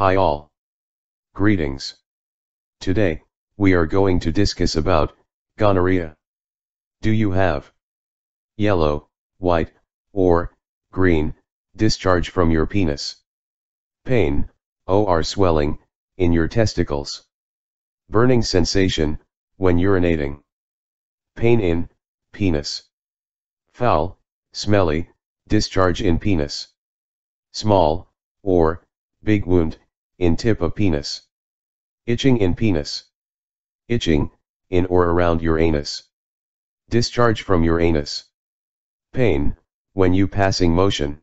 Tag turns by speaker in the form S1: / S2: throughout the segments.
S1: Hi all. Greetings. Today, we are going to discuss about gonorrhea. Do you have yellow, white, or green discharge from your penis? Pain, or swelling, in your testicles. Burning sensation, when urinating. Pain in penis. Foul, smelly, discharge in penis. Small, or big wound in tip of penis. Itching in penis. Itching, in or around your anus. Discharge from your anus. Pain, when you passing motion.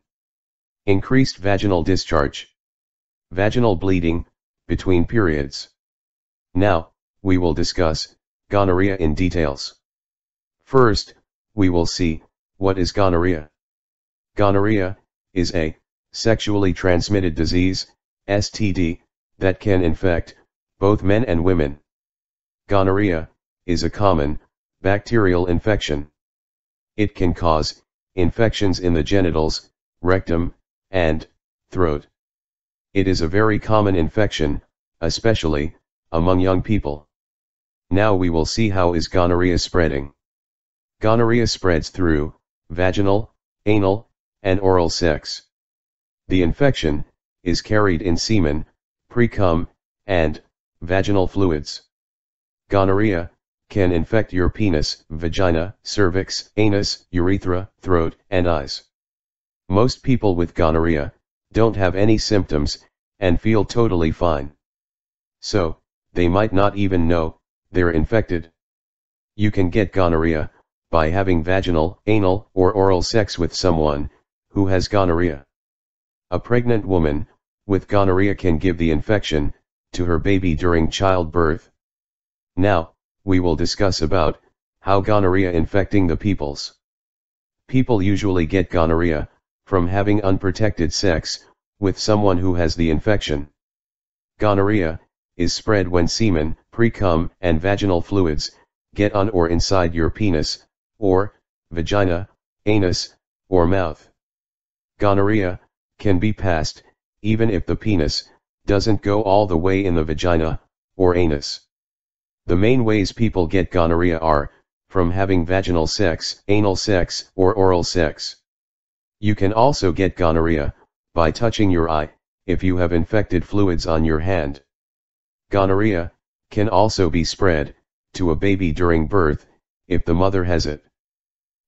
S1: Increased vaginal discharge. Vaginal bleeding, between periods. Now, we will discuss, gonorrhea in details. First, we will see, what is gonorrhea. Gonorrhea, is a, sexually transmitted disease, STD, that can infect both men and women. Gonorrhea is a common bacterial infection. It can cause infections in the genitals, rectum, and throat. It is a very common infection, especially among young people. Now we will see how is gonorrhea spreading. Gonorrhea spreads through vaginal, anal, and oral sex. The infection is carried in semen, precum, and vaginal fluids. Gonorrhea can infect your penis, vagina, cervix, anus, urethra, throat, and eyes. Most people with gonorrhea don't have any symptoms and feel totally fine. So, they might not even know they're infected. You can get gonorrhea by having vaginal, anal, or oral sex with someone who has gonorrhea. A pregnant woman, with gonorrhea can give the infection, to her baby during childbirth. Now, we will discuss about, how gonorrhea infecting the peoples. People usually get gonorrhea, from having unprotected sex, with someone who has the infection. Gonorrhea, is spread when semen, precum, and vaginal fluids, get on or inside your penis, or, vagina, anus, or mouth. Gonorrhea, can be passed, even if the penis, doesn't go all the way in the vagina, or anus. The main ways people get gonorrhea are, from having vaginal sex, anal sex, or oral sex. You can also get gonorrhea, by touching your eye, if you have infected fluids on your hand. Gonorrhea, can also be spread, to a baby during birth, if the mother has it.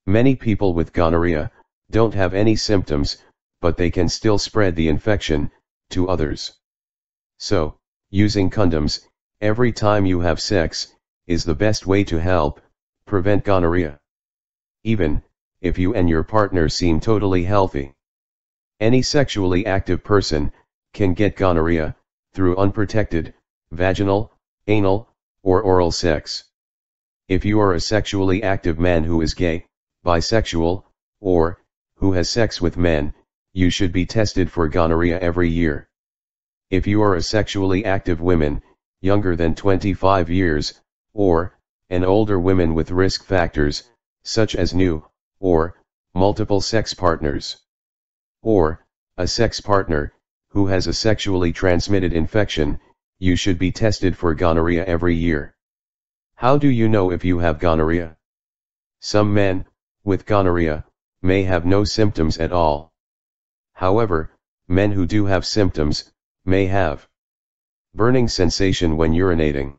S1: Many people with gonorrhea, don't have any symptoms, but they can still spread the infection to others. So, using condoms, every time you have sex, is the best way to help prevent gonorrhea. Even if you and your partner seem totally healthy. Any sexually active person can get gonorrhea through unprotected, vaginal, anal, or oral sex. If you are a sexually active man who is gay, bisexual, or who has sex with men, you should be tested for gonorrhea every year. If you are a sexually active woman, younger than 25 years, or, an older woman with risk factors, such as new, or, multiple sex partners. Or, a sex partner, who has a sexually transmitted infection, you should be tested for gonorrhea every year. How do you know if you have gonorrhea? Some men, with gonorrhea, may have no symptoms at all. However, men who do have symptoms, may have burning sensation when urinating,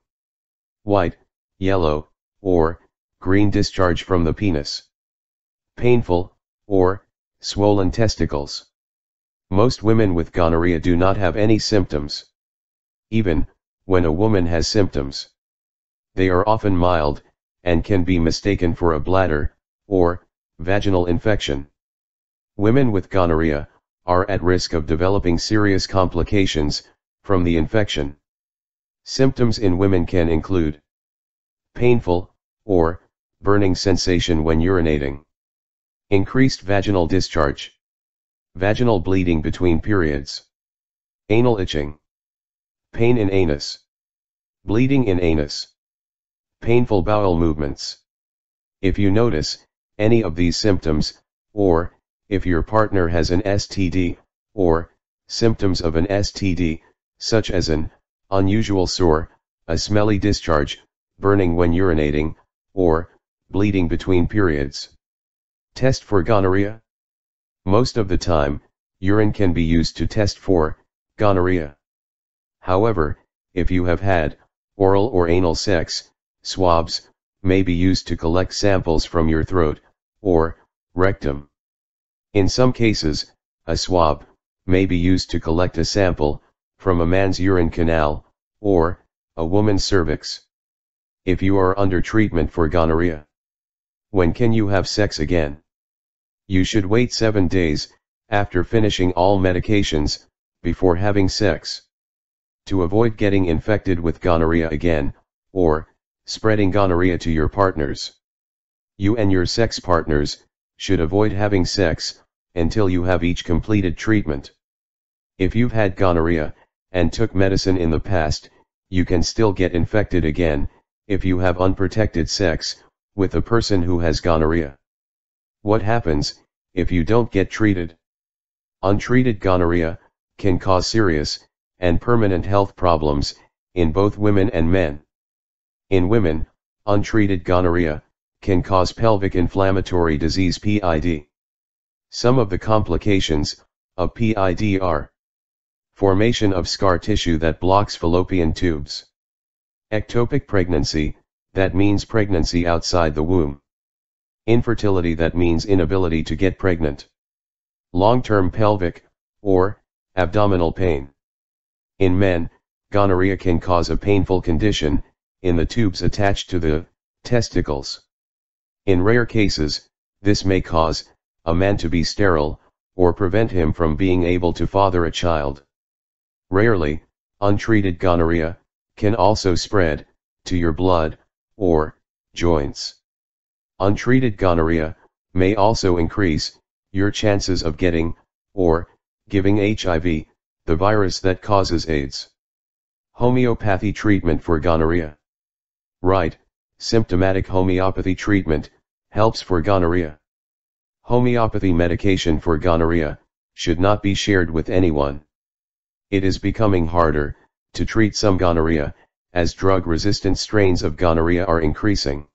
S1: white, yellow, or green discharge from the penis, painful, or swollen testicles. Most women with gonorrhea do not have any symptoms. Even, when a woman has symptoms, they are often mild, and can be mistaken for a bladder, or, vaginal infection. Women with gonorrhea, are at risk of developing serious complications from the infection. Symptoms in women can include painful or burning sensation when urinating, increased vaginal discharge, vaginal bleeding between periods, anal itching, pain in anus, bleeding in anus, painful bowel movements. If you notice any of these symptoms, or if your partner has an STD, or symptoms of an STD, such as an unusual sore, a smelly discharge, burning when urinating, or bleeding between periods. Test for gonorrhea. Most of the time, urine can be used to test for gonorrhea. However, if you have had oral or anal sex, swabs may be used to collect samples from your throat or rectum. In some cases, a swab may be used to collect a sample from a man's urine canal or a woman's cervix. If you are under treatment for gonorrhea, when can you have sex again? You should wait 7 days after finishing all medications before having sex. To avoid getting infected with gonorrhea again, or spreading gonorrhea to your partners. You and your sex partners should avoid having sex, until you have each completed treatment. If you've had gonorrhea, and took medicine in the past, you can still get infected again, if you have unprotected sex, with a person who has gonorrhea. What happens, if you don't get treated? Untreated gonorrhea, can cause serious, and permanent health problems, in both women and men. In women, untreated gonorrhea, can cause pelvic inflammatory disease PID. Some of the complications of PID are formation of scar tissue that blocks fallopian tubes, ectopic pregnancy, that means pregnancy outside the womb, infertility that means inability to get pregnant, long-term pelvic, or, abdominal pain. In men, gonorrhea can cause a painful condition, in the tubes attached to the testicles. In rare cases, this may cause a man to be sterile, or prevent him from being able to father a child. Rarely, untreated gonorrhea can also spread to your blood or joints. Untreated gonorrhea may also increase your chances of getting or giving HIV, the virus that causes AIDS. Homeopathy treatment for gonorrhea. Right, Symptomatic homeopathy treatment helps for gonorrhea. Homeopathy medication for gonorrhea should not be shared with anyone. It is becoming harder to treat some gonorrhea as drug resistant strains of gonorrhea are increasing.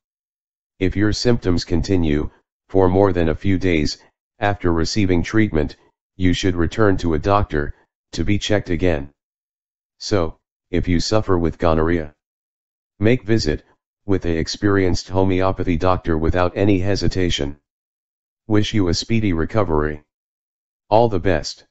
S1: If your symptoms continue for more than a few days after receiving treatment, you should return to a doctor to be checked again. So, if you suffer with gonorrhea, make visit with a experienced homeopathy doctor without any hesitation. Wish you a speedy recovery. All the best.